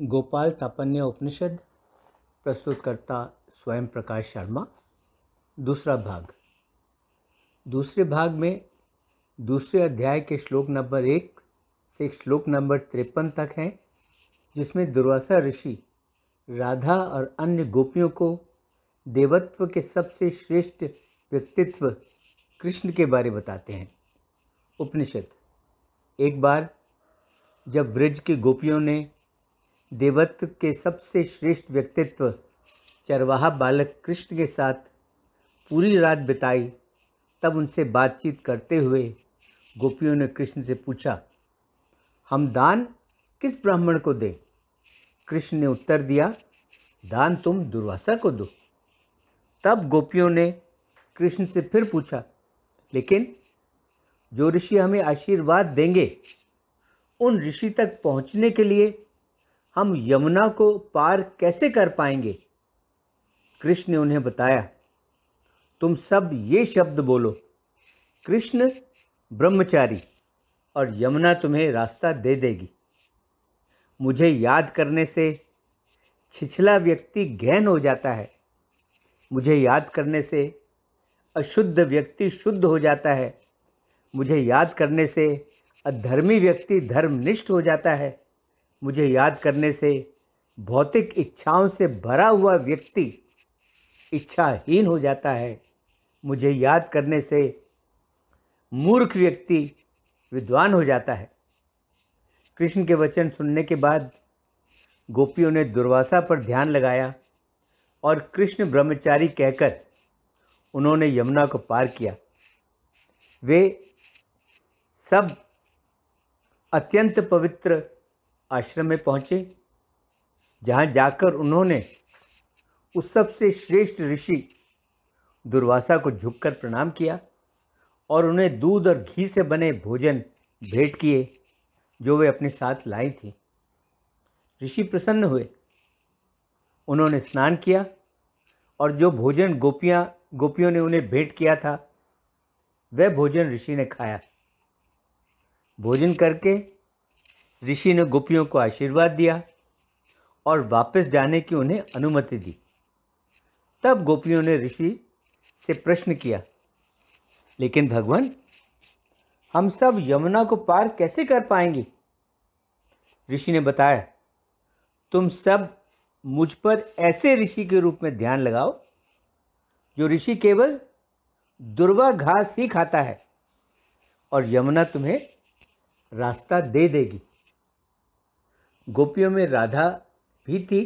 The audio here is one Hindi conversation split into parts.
गोपाल तापन्य उपनिषद प्रस्तुतकर्ता स्वयं प्रकाश शर्मा दूसरा भाग दूसरे भाग में दूसरे अध्याय के श्लोक नंबर एक से श्लोक नंबर तिरपन तक हैं जिसमें दुर्वासा ऋषि राधा और अन्य गोपियों को देवत्व के सबसे श्रेष्ठ व्यक्तित्व कृष्ण के बारे बताते हैं उपनिषद एक बार जब ब्रज की गोपियों ने देवत्व के सबसे श्रेष्ठ व्यक्तित्व चरवाहा बालक कृष्ण के साथ पूरी रात बिताई तब उनसे बातचीत करते हुए गोपियों ने कृष्ण से पूछा हम दान किस ब्राह्मण को दें कृष्ण ने उत्तर दिया दान तुम दुर्वासा को दो तब गोपियों ने कृष्ण से फिर पूछा लेकिन जो ऋषि हमें आशीर्वाद देंगे उन ऋषि तक पहुंचने के लिए हम यमुना को पार कैसे कर पाएंगे कृष्ण ने उन्हें बताया तुम सब ये शब्द बोलो कृष्ण ब्रह्मचारी और यमुना तुम्हें रास्ता दे देगी मुझे याद करने से छिछला व्यक्ति गहन हो जाता है मुझे याद करने से अशुद्ध व्यक्ति शुद्ध हो जाता है मुझे याद करने से अधर्मी व्यक्ति धर्मनिष्ठ हो जाता है मुझे याद करने से भौतिक इच्छाओं से भरा हुआ व्यक्ति इच्छाहीन हो जाता है मुझे याद करने से मूर्ख व्यक्ति विद्वान हो जाता है कृष्ण के वचन सुनने के बाद गोपियों ने दुर्वासा पर ध्यान लगाया और कृष्ण ब्रह्मचारी कहकर उन्होंने यमुना को पार किया वे सब अत्यंत पवित्र आश्रम में पहुँचे जहाँ जाकर उन्होंने उस सबसे श्रेष्ठ ऋषि दुर्वासा को झुककर प्रणाम किया और उन्हें दूध और घी से बने भोजन भेंट किए जो वे अपने साथ लाई थी ऋषि प्रसन्न हुए उन्होंने स्नान किया और जो भोजन गोपियाँ गोपियों ने उन्हें भेंट किया था वह भोजन ऋषि ने खाया भोजन करके ऋषि ने गोपियों को आशीर्वाद दिया और वापस जाने की उन्हें अनुमति दी तब गोपियों ने ऋषि से प्रश्न किया लेकिन भगवान हम सब यमुना को पार कैसे कर पाएंगे ऋषि ने बताया तुम सब मुझ पर ऐसे ऋषि के रूप में ध्यान लगाओ जो ऋषि केवल दुर्वा घास ही खाता है और यमुना तुम्हें रास्ता दे देगी गोपियों में राधा भी थी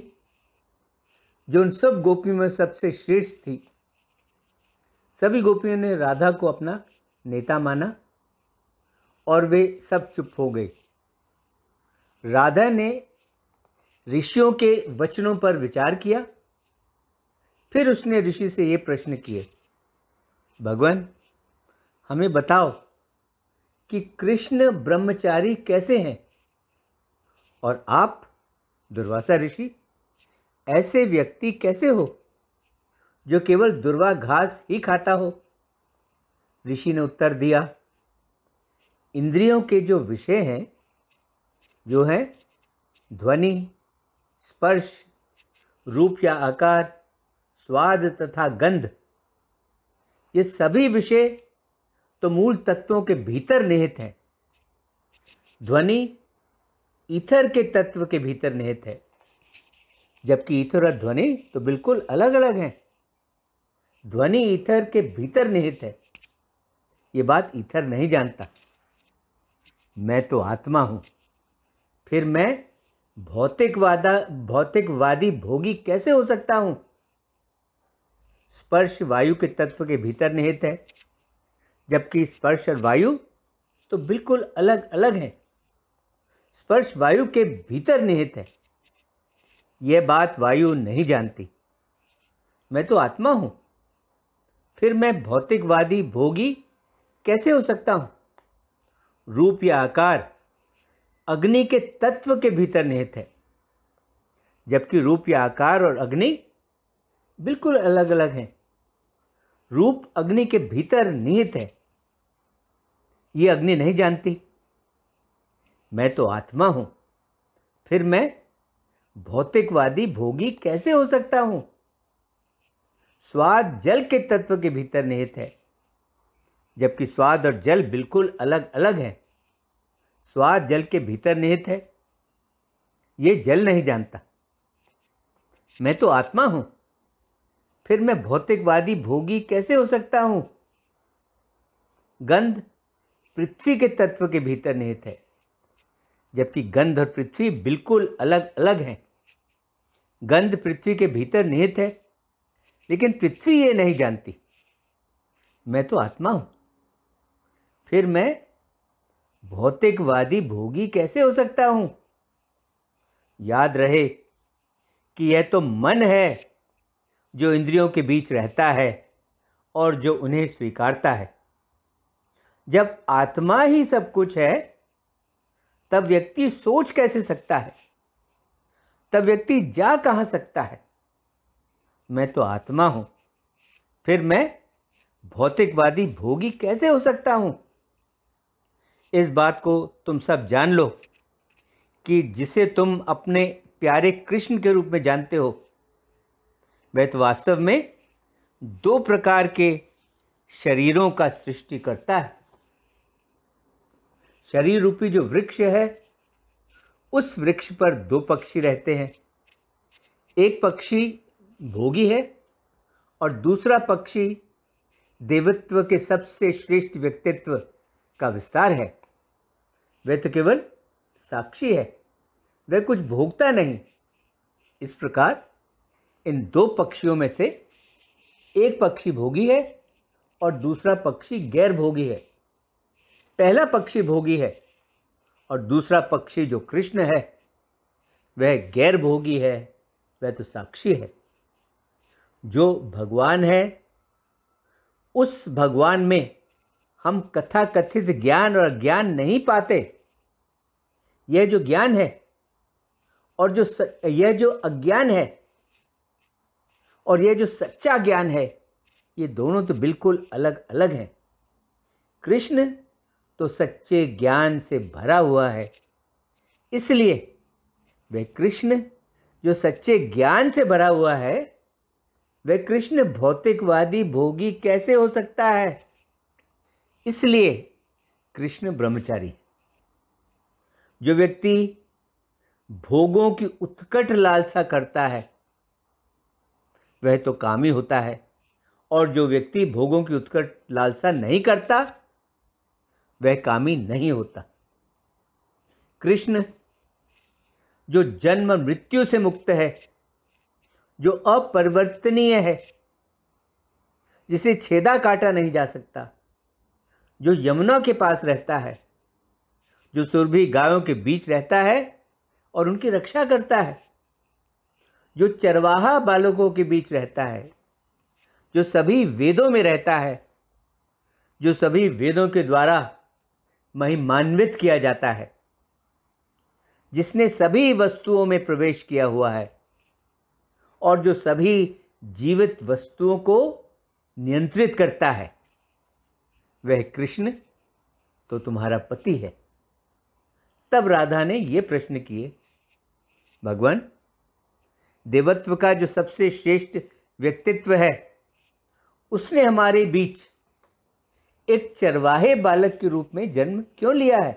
जो उन सब गोपियों में सबसे श्रेष्ठ थी सभी गोपियों ने राधा को अपना नेता माना और वे सब चुप हो गए राधा ने ऋषियों के वचनों पर विचार किया फिर उसने ऋषि से ये प्रश्न किए भगवान हमें बताओ कि कृष्ण ब्रह्मचारी कैसे हैं और आप दुर्वासा ऋषि ऐसे व्यक्ति कैसे हो जो केवल दुर्वा घास ही खाता हो ऋषि ने उत्तर दिया इंद्रियों के जो विषय हैं जो हैं ध्वनि स्पर्श रूप या आकार स्वाद तथा गंध ये सभी विषय तो मूल तत्वों के भीतर निहित हैं ध्वनि ईथर के तत्व के भीतर निहित है जबकि ईथर और ध्वनि तो बिल्कुल अलग अलग हैं ध्वनि ईथर के भीतर निहित है ये बात ईथर नहीं जानता मैं तो आत्मा हूं फिर मैं भौतिकवादा भौतिकवादी भोगी कैसे हो सकता हूं स्पर्श वायु के तत्व के भीतर निहित है जबकि स्पर्श और वायु तो बिल्कुल अलग अलग हैं स्पर्श वायु के भीतर निहित है यह बात वायु नहीं जानती मैं तो आत्मा हूं फिर मैं भौतिकवादी भोगी कैसे हो सकता हूं रूप या आकार अग्नि के तत्व के भीतर निहित है जबकि रूप या आकार और अग्नि बिल्कुल अलग अलग हैं रूप अग्नि के भीतर निहित है ये अग्नि नहीं जानती मैं तो आत्मा हूं फिर मैं भौतिकवादी भोगी कैसे हो सकता हूं स्वाद जल के तत्व के भीतर निहित है जबकि स्वाद और जल बिल्कुल अलग अलग है स्वाद जल के भीतर निहित है ये जल नहीं जानता मैं तो आत्मा हूं फिर मैं भौतिकवादी भोगी कैसे हो सकता हूं गंध पृथ्वी के तत्व के भीतर निहित है जबकि गंध और पृथ्वी बिल्कुल अलग अलग हैं गंध पृथ्वी के भीतर निहित है लेकिन पृथ्वी ये नहीं जानती मैं तो आत्मा हूं फिर मैं भौतिकवादी भोगी कैसे हो सकता हूं याद रहे कि यह तो मन है जो इंद्रियों के बीच रहता है और जो उन्हें स्वीकारता है जब आत्मा ही सब कुछ है तब व्यक्ति सोच कैसे सकता है तब व्यक्ति जा कहाँ सकता है मैं तो आत्मा हूं फिर मैं भौतिकवादी भोगी कैसे हो सकता हूं इस बात को तुम सब जान लो कि जिसे तुम अपने प्यारे कृष्ण के रूप में जानते हो वह तो वास्तव में दो प्रकार के शरीरों का सृष्टि करता है शरीर रूपी जो वृक्ष है उस वृक्ष पर दो पक्षी रहते हैं एक पक्षी भोगी है और दूसरा पक्षी देवत्व के सबसे श्रेष्ठ व्यक्तित्व का विस्तार है वह तो केवल साक्षी है वह कुछ भोगता नहीं इस प्रकार इन दो पक्षियों में से एक पक्षी भोगी है और दूसरा पक्षी गैर भोगी है पहला पक्षी भोगी है और दूसरा पक्षी जो कृष्ण है वह गैर भोगी है वह तो साक्षी है जो भगवान है उस भगवान में हम कथा कथित ज्ञान और ज्ञान नहीं पाते यह जो ज्ञान है और जो स, यह जो अज्ञान है और यह जो सच्चा ज्ञान है ये दोनों तो बिल्कुल अलग अलग हैं कृष्ण तो सच्चे ज्ञान से भरा हुआ है इसलिए वह कृष्ण जो सच्चे ज्ञान से भरा हुआ है वह कृष्ण भौतिकवादी भोगी कैसे हो सकता है इसलिए कृष्ण ब्रह्मचारी जो व्यक्ति भोगों की उत्कट लालसा करता है वह तो कामी होता है और जो व्यक्ति भोगों की उत्कट लालसा नहीं करता वह कामी नहीं होता कृष्ण जो जन्म मृत्यु से मुक्त है जो अपरिवर्तनीय है जिसे छेदा काटा नहीं जा सकता जो यमुना के पास रहता है जो सुरभि गायों के बीच रहता है और उनकी रक्षा करता है जो चरवाहा बालकों के बीच रहता है जो सभी वेदों में रहता है जो सभी वेदों के द्वारा महिमान्वित किया जाता है जिसने सभी वस्तुओं में प्रवेश किया हुआ है और जो सभी जीवित वस्तुओं को नियंत्रित करता है वह कृष्ण तो तुम्हारा पति है तब राधा ने यह प्रश्न किए भगवान देवत्व का जो सबसे श्रेष्ठ व्यक्तित्व है उसने हमारे बीच एक चरवाहे बालक के रूप में जन्म क्यों लिया है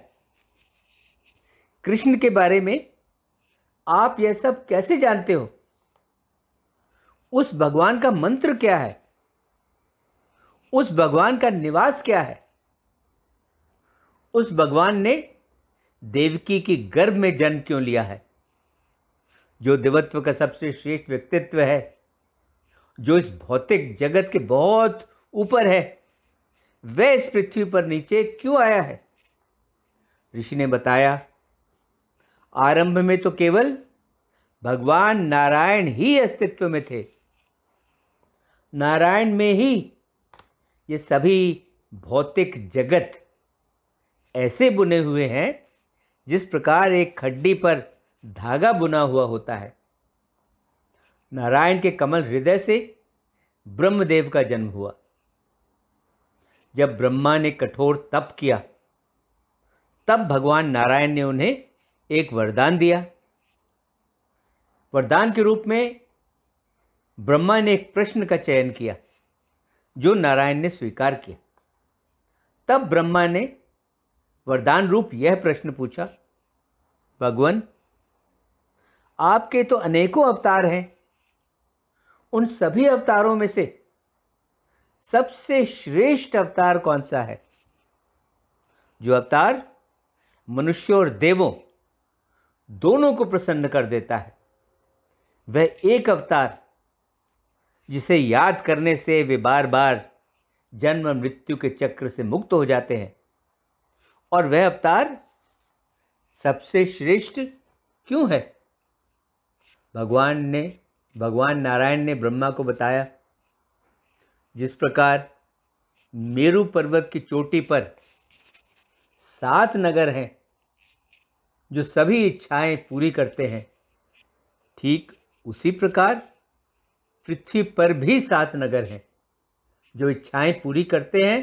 कृष्ण के बारे में आप यह सब कैसे जानते हो उस भगवान का मंत्र क्या है उस भगवान का निवास क्या है उस भगवान ने देवकी की गर्भ में जन्म क्यों लिया है जो देवत्व का सबसे श्रेष्ठ व्यक्तित्व है जो इस भौतिक जगत के बहुत ऊपर है वह इस पृथ्वी पर नीचे क्यों आया है ऋषि ने बताया आरंभ में तो केवल भगवान नारायण ही अस्तित्व में थे नारायण में ही ये सभी भौतिक जगत ऐसे बुने हुए हैं जिस प्रकार एक खड्डी पर धागा बुना हुआ होता है नारायण के कमल हृदय से ब्रह्मदेव का जन्म हुआ जब ब्रह्मा ने कठोर तप किया तब भगवान नारायण ने उन्हें एक वरदान दिया वरदान के रूप में ब्रह्मा ने एक प्रश्न का चयन किया जो नारायण ने स्वीकार किया तब ब्रह्मा ने वरदान रूप यह प्रश्न पूछा भगवान आपके तो अनेकों अवतार हैं उन सभी अवतारों में से सबसे श्रेष्ठ अवतार कौन सा है जो अवतार मनुष्य और देवों दोनों को प्रसन्न कर देता है वह एक अवतार जिसे याद करने से वे बार बार जन्म मृत्यु के चक्र से मुक्त हो जाते हैं और वह अवतार सबसे श्रेष्ठ क्यों है भगवान ने भगवान नारायण ने ब्रह्मा को बताया जिस प्रकार मेरू पर्वत की चोटी पर सात नगर हैं जो सभी इच्छाएं पूरी करते हैं ठीक उसी प्रकार पृथ्वी पर भी सात नगर हैं जो इच्छाएं पूरी करते हैं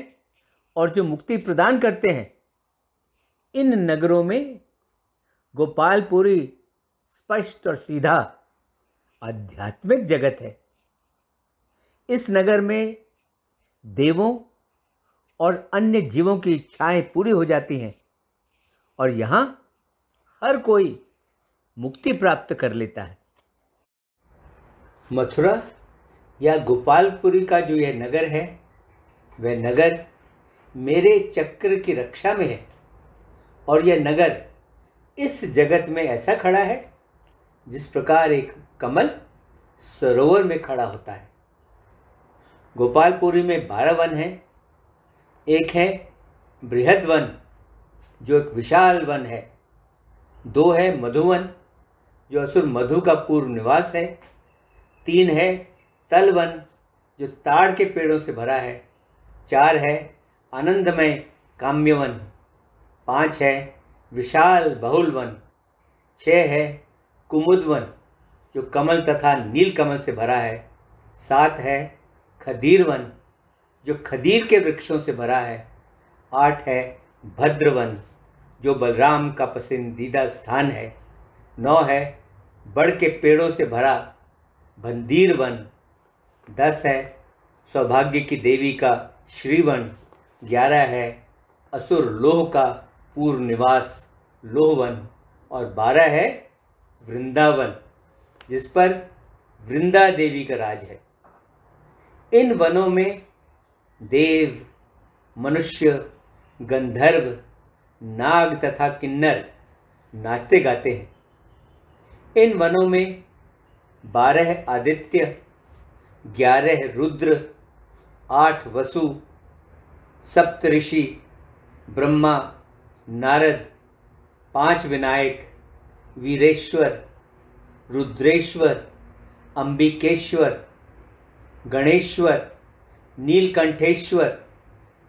और जो मुक्ति प्रदान करते हैं इन नगरों में गोपालपुरी स्पष्ट और सीधा आध्यात्मिक जगत है इस नगर में देवों और अन्य जीवों की इच्छाएं पूरी हो जाती हैं और यहाँ हर कोई मुक्ति प्राप्त कर लेता है मथुरा या गोपालपुरी का जो यह नगर है वह नगर मेरे चक्र की रक्षा में है और यह नगर इस जगत में ऐसा खड़ा है जिस प्रकार एक कमल सरोवर में खड़ा होता है गोपालपुरी में बारह वन हैं एक है बृहद वन जो एक विशाल वन है दो है मधुवन जो असुर मधु का पूर्व निवास है तीन है तलवन जो ताड़ के पेड़ों से भरा है चार है आनंदमय काम्यवन पाँच है विशाल बहुल वन छः है कुमुद वन जो कमल तथा नील कमल से भरा है सात है खदीर वन जो खदीर के वृक्षों से भरा है आठ है भद्रवन जो बलराम का पसंदीदा स्थान है नौ है बड़ के पेड़ों से भरा भंदीर वन दस है सौभाग्य की देवी का श्रीवन ग्यारह है असुर लोह का पूर्व निवास लोहवन और बारह है वृंदावन जिस पर वृंदा देवी का राज है इन वनों में देव मनुष्य गंधर्व नाग तथा किन्नर नाचते गाते हैं इन वनों में बारह आदित्य ग्यारह रुद्र आठ वसु सप्तऋषि ब्रह्मा नारद पांच विनायक वीरेश्वर रुद्रेश्वर अंबिकेश्वर गणेश्वर नीलकंठेश्वर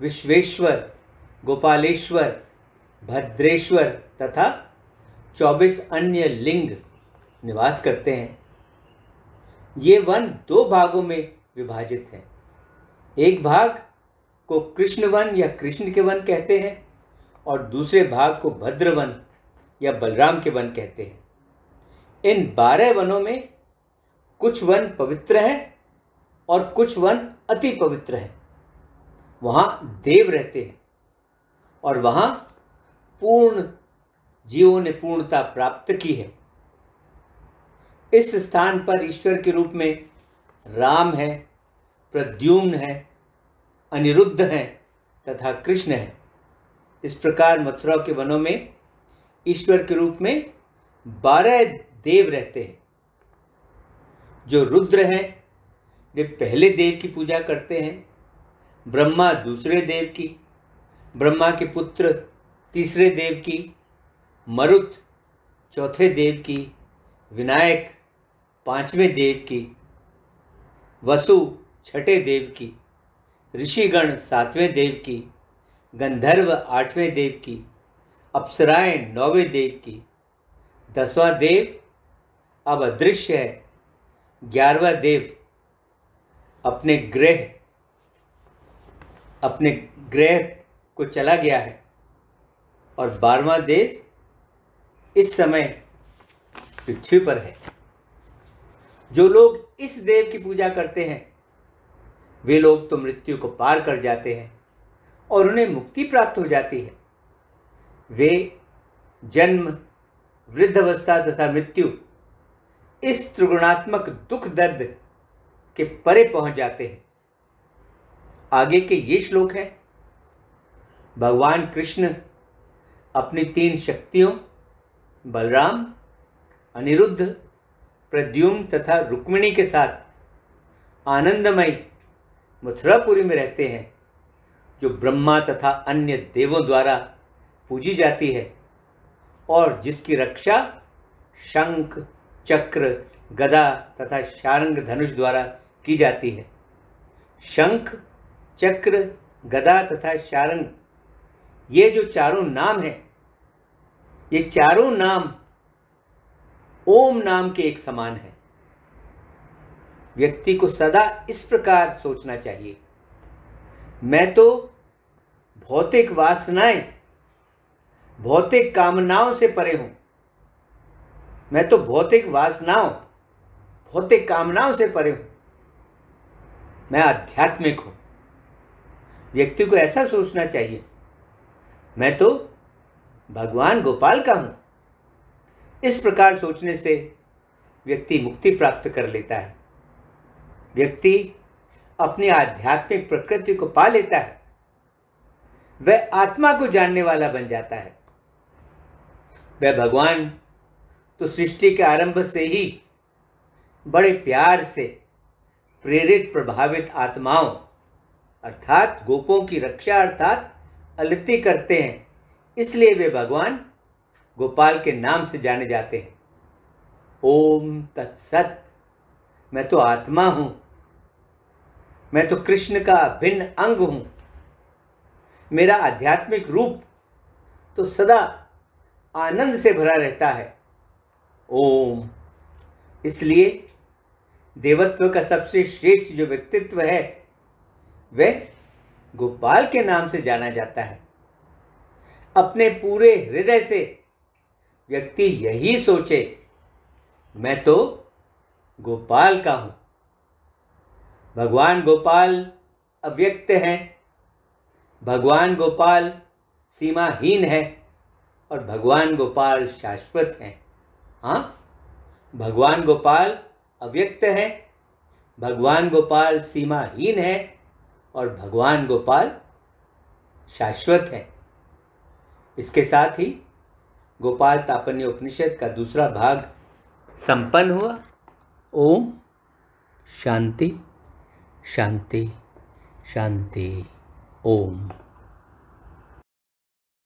विश्वेश्वर गोपालेश्वर भद्रेश्वर तथा चौबीस अन्य लिंग निवास करते हैं ये वन दो भागों में विभाजित है एक भाग को कृष्ण वन या कृष्ण के वन कहते हैं और दूसरे भाग को भद्र वन या बलराम के वन कहते हैं इन बारह वनों में कुछ वन पवित्र हैं और कुछ वन अति पवित्र है वहाँ देव रहते हैं और वहाँ पूर्ण जीवों ने पूर्णता प्राप्त की है इस स्थान पर ईश्वर के रूप में राम है प्रद्युम्न है अनिरुद्ध है तथा कृष्ण है इस प्रकार मथुरा के वनों में ईश्वर के रूप में बारह देव रहते हैं जो रुद्र हैं वे पहले देव की पूजा करते हैं ब्रह्मा दूसरे देव की ब्रह्मा के पुत्र तीसरे देव की मरुत चौथे देव की विनायक पांचवें देव की वसु छठे देव की ऋषिगण सातवें देव की गंधर्व आठवें देव की अप्सराएं नौवें देव की दसवां देव अब अदृश्य है ग्यारहवा देव अपने ग्रह अपने ग्रह को चला गया है और बारवा देश इस समय पृथ्वी पर है जो लोग इस देव की पूजा करते हैं वे लोग तो मृत्यु को पार कर जाते हैं और उन्हें मुक्ति प्राप्त हो जाती है वे जन्म वृद्धावस्था तथा मृत्यु इस त्रिगुणात्मक दुख दर्द के परे पहुंच जाते हैं आगे के ये श्लोक है भगवान कृष्ण अपनी तीन शक्तियों बलराम अनिरुद्ध प्रद्युम तथा रुक्मिणी के साथ आनंदमय मथुरापुरी में रहते हैं जो ब्रह्मा तथा अन्य देवों द्वारा पूजी जाती है और जिसकी रक्षा शंख चक्र गदा तथा शारंग धनुष द्वारा की जाती है शंख चक्र गदा तथा शारंग ये जो चारों नाम है ये चारों नाम ओम नाम के एक समान है व्यक्ति को सदा इस प्रकार सोचना चाहिए मैं तो भौतिक वासनाएं भौतिक कामनाओं से परे हूं मैं तो भौतिक वासनाओं भौतिक कामनाओं से परे हूं मैं आध्यात्मिक हूँ व्यक्ति को ऐसा सोचना चाहिए मैं तो भगवान गोपाल का हूं इस प्रकार सोचने से व्यक्ति मुक्ति प्राप्त कर लेता है व्यक्ति अपनी आध्यात्मिक प्रकृति को पा लेता है वह आत्मा को जानने वाला बन जाता है वह भगवान तो सृष्टि के आरंभ से ही बड़े प्यार से प्रेरित प्रभावित आत्माओं अर्थात गोपों की रक्षा अर्थात अलिप्ति करते हैं इसलिए वे भगवान गोपाल के नाम से जाने जाते हैं ओम तत्सत मैं तो आत्मा हूँ मैं तो कृष्ण का भिन्न अंग हूं मेरा आध्यात्मिक रूप तो सदा आनंद से भरा रहता है ओम इसलिए देवत्व का सबसे श्रेष्ठ जो व्यक्तित्व है वह गोपाल के नाम से जाना जाता है अपने पूरे हृदय से व्यक्ति यही सोचे मैं तो गोपाल का हूँ भगवान गोपाल अव्यक्त हैं भगवान गोपाल सीमाहीन है और भगवान गोपाल शाश्वत हैं हाँ भगवान गोपाल अव्यक्त है भगवान गोपाल सीमाहीन है और भगवान गोपाल शाश्वत है इसके साथ ही गोपाल तापन्य उपनिषद का दूसरा भाग संपन्न हुआ ओम शांति शांति शांति ओम